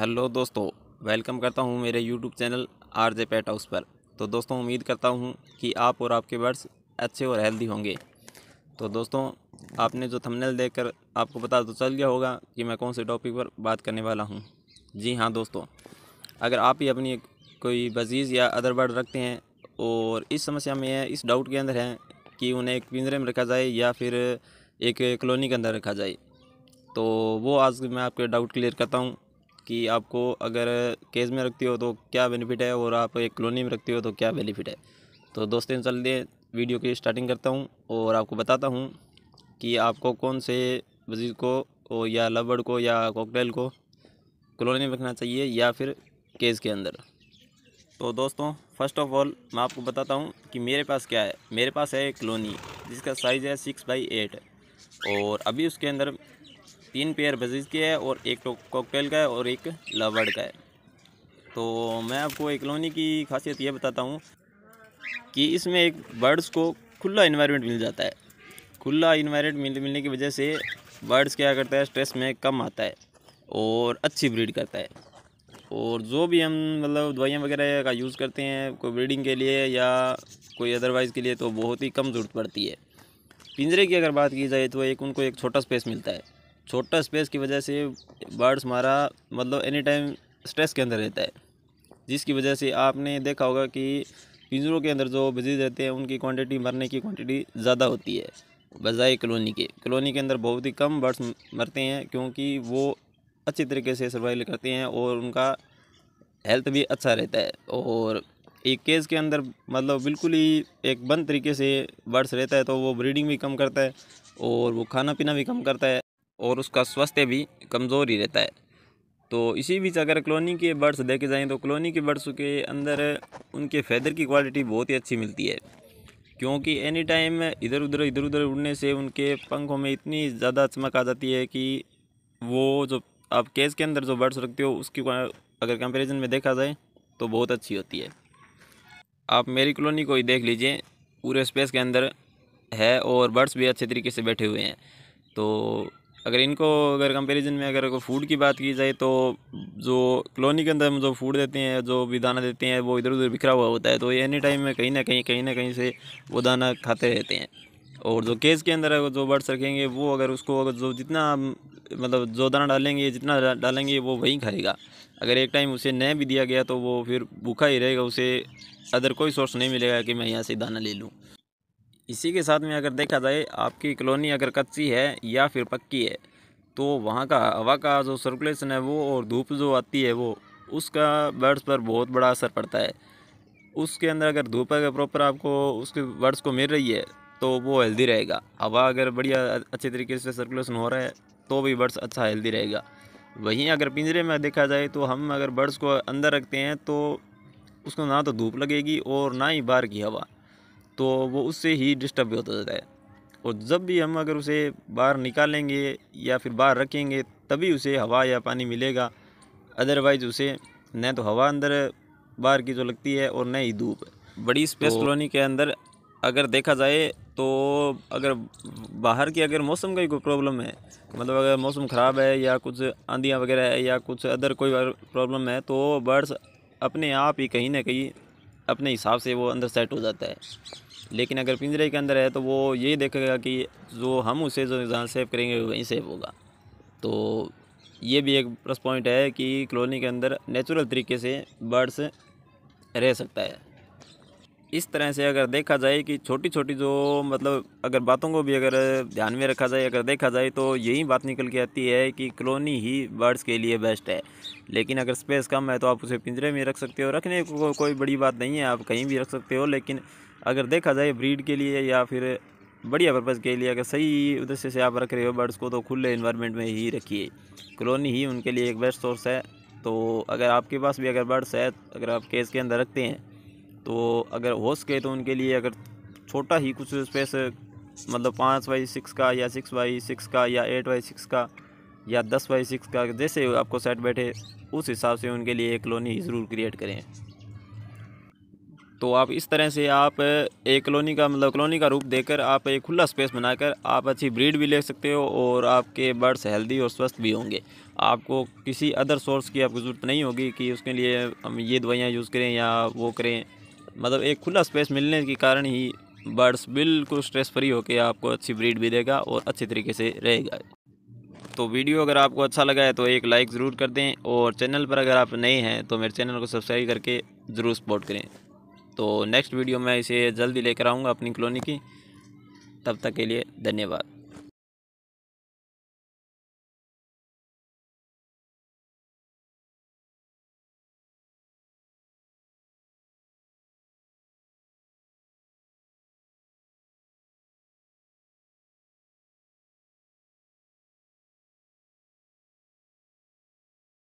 hello दोस्तों welcome करता हूँ मेरे YouTube channel R J pet house पर तो दोस्तों उम्मीद करता हूँ कि आप और आपके बर्ड्स अच्छे और हेल्दी होंगे तो दोस्तों आपने जो थंबनेल देखकर आपको पता तो चल गया होगा कि मैं कौन से टॉपिक पर बात करने वाला हूँ जी हाँ दोस्तों अगर आप ही अपनी कोई बजीज़ या अदर बर्ड रखते हैं और इस समस्या में है इस डाउट के अंदर हैं कि उन्हें एक पिंजरे में रखा जाए या फिर एक कलोनी के अंदर रखा जाए तो वो आज मैं आपके डाउट क्लियर करता हूँ कि आपको अगर केस में रखती हो तो क्या बेनिफिट है और आप एक कॉलोनी में रखती हो तो क्या बेनिफिट है तो दोस्तों चलते वीडियो की स्टार्टिंग करता हूँ और आपको बताता हूँ कि आपको कौन से मजीद को या लबड़ को या कॉकटेल को कॉलोनी में रखना चाहिए या फिर केस के अंदर तो दोस्तों फर्स्ट ऑफ ऑल मैं आपको बताता हूँ कि मेरे पास क्या है मेरे पास है एक कॉलोनी जिसका साइज़ है सिक्स बाई एट और अभी उसके अंदर तीन पेयर बजीज के है और एक कॉकटेल का है और एक लवर्ड का है तो मैं आपको एक कलोनी की खासियत ये बताता हूँ कि इसमें एक बर्ड्स को खुला इन्वायरमेंट मिल जाता है खुला इन्वायरमेंट मिल, मिलने की वजह से बर्ड्स क्या करता है स्ट्रेस में कम आता है और अच्छी ब्रीड करता है और जो भी हम मतलब दवाइयाँ वगैरह का यूज़ करते हैं कोई ब्रीडिंग के लिए या कोई अदरवाइज़ के लिए तो बहुत ही कम ज़रूरत पड़ती है पिंजरे की अगर बात की जाए तो एक उनको एक छोटा स्पेस मिलता है छोटा स्पेस की वजह से बर्ड्स हमारा मतलब एनी टाइम स्ट्रेस के अंदर रहता है जिसकी वजह से आपने देखा होगा कि पिंजरों के अंदर जो बिजीज रहते हैं उनकी क्वांटिटी मरने की क्वांटिटी ज़्यादा होती है बजाय कॉलोनी के कॉलोनी के अंदर बहुत ही कम बर्ड्स मरते हैं क्योंकि वो अच्छी तरीके से सर्वाइव करते हैं और उनका हेल्थ भी अच्छा रहता है और एक केस के अंदर मतलब बिल्कुल ही एक बंद तरीके से बर्ड्स रहता है तो वो ब्रीडिंग भी कम करता है और वो खाना पीना भी कम करता है और उसका स्वास्थ्य भी कमज़ोर ही रहता है तो इसी बीच अगर कॉलोनी के बर्ड्स देखे जाएँ तो कॉलोनी के बर्ड्स के अंदर उनके फैदर की क्वालिटी बहुत ही अच्छी मिलती है क्योंकि एनी टाइम इधर उधर इधर उधर उड़ने से उनके पंखों में इतनी ज़्यादा चमक आ जाती है कि वो जो आप केस के अंदर जो बर्ड्स रखते हो उसकी अगर कंपैरिजन में देखा जाए तो बहुत अच्छी होती है आप मेरी कॉलोनी को ही देख लीजिए पूरे स्पेस के अंदर है और बर्ड्स भी अच्छे तरीके से बैठे हुए हैं तो अगर इनको अगर कंपैरिजन में अगर फूड की बात की जाए तो जो कॉलोनी के अंदर जो फूड देते हैं जो भी दाना देते हैं वो इधर उधर बिखरा हुआ होता है तो एनी टाइम में कहीं ना कहीं कहीं ना कहीं से वो दाना खाते रहते हैं और जो केज के अंदर जो बर्ड्स रखेंगे वो अगर उसको अगर जो जितना मतलब जो दाना डालेंगे जितना डालेंगे वो वहीं खाएगा अगर एक टाइम उसे नहीं भी दिया गया तो वो फिर भूखा ही रहेगा उसे अदर कोई सोर्स नहीं मिलेगा कि मैं यहाँ से दाना ले लूँ इसी के साथ में अगर देखा जाए आपकी कॉलोनी अगर कच्ची है या फिर पक्की है तो वहाँ का हवा का जो सर्कुलेशन है वो और धूप जो आती है वो उसका बर्ड्स पर बहुत बड़ा असर पड़ता है उसके अंदर अगर धूप अगर प्रॉपर आपको उसके बर्ड्स को मिल रही है तो वो हेल्दी रहेगा हवा अगर बढ़िया अच्छे तरीके से सर्कुलेशन हो रहा है तो भी बर्ड्स अच्छा हेल्दी रहेगा वहीं अगर पिंजरे में देखा जाए तो हम अगर बर्ड्स को अंदर रखते हैं तो उसको ना तो धूप लगेगी और ना ही बाहर की हवा तो वो उससे ही डिस्टर्ब भी होता जाता है और जब भी हम अगर उसे बाहर निकालेंगे या फिर बाहर रखेंगे तभी उसे हवा या पानी मिलेगा अदरवाइज़ उसे न तो हवा अंदर बाहर की जो लगती है और न ही धूप बड़ी स्पेस तो, कॉलोनी के अंदर अगर देखा जाए तो अगर बाहर की अगर मौसम का ही कोई प्रॉब्लम है मतलब अगर मौसम ख़राब है या कुछ आंधियाँ वगैरह है या कुछ अदर कोई प्रॉब्लम है तो बर्ड्स अपने आप ही कहीं ना कहीं अपने हिसाब से वो अंदर सेट हो जाता है लेकिन अगर पिंजरे के अंदर है तो वो ये देखेगा कि जो हम उसे जो जहाँ सेव करेंगे वहीं सेव होगा तो ये भी एक प्लस पॉइंट है कि कॉलोनी के अंदर नेचुरल तरीके से बर्ड्स रह सकता है इस तरह से अगर देखा जाए कि छोटी छोटी जो मतलब अगर बातों को भी अगर ध्यान में रखा जाए अगर देखा जाए तो यही बात निकल के आती है कि कलोनी ही बर्ड्स के लिए बेस्ट है लेकिन अगर स्पेस कम है तो आप उसे पिंजरे में रख सकते हो रखने को, को कोई बड़ी बात नहीं है आप कहीं भी रख सकते हो लेकिन अगर देखा जाए ब्रीड के लिए या फिर बढ़िया पर्पज़ के लिए अगर सही उद्देश्य से आप रख रहे हो बर्ड्स को तो खुले इन्वायरमेंट में ही रखिए कलोनी ही उनके लिए एक बेस्ट सोर्स है तो अगर आपके पास भी अगर बर्ड्स है अगर आप केस के अंदर रखते हैं तो अगर हो सके तो उनके लिए अगर छोटा ही कुछ स्पेस मतलब पाँच बाई सिक्स का या सिक्स बाई सिक्स का या एट बाई सिक्स का या दस बाई सिक्स का जैसे आपको सेट बैठे उस हिसाब से उनके लिए एक कॉलोनी ज़रूर क्रिएट करें तो आप इस तरह से आप एक कॉलोनी का मतलब कलोनी का रूप देकर आप एक खुला स्पेस बनाकर आप अच्छी ब्रीड भी ले सकते हो और आपके बर्ड्स हेल्दी और स्वस्थ भी होंगे आपको किसी अदर सोर्स की आपको ज़रूरत नहीं होगी कि उसके लिए हम ये दवाइयाँ यूज़ करें या वो करें मतलब एक खुला स्पेस मिलने के कारण ही बर्ड्स बिल्कुल स्ट्रेस फ्री होकर आपको अच्छी ब्रीड भी देगा और अच्छे तरीके से रहेगा तो वीडियो अगर आपको अच्छा लगा है तो एक लाइक ज़रूर कर दें और चैनल पर अगर आप नए हैं तो मेरे चैनल को सब्सक्राइब करके ज़रूर सपोर्ट करें तो नेक्स्ट वीडियो मैं इसे जल्दी लेकर आऊँगा अपनी कॉलोनी की तब तक के लिए धन्यवाद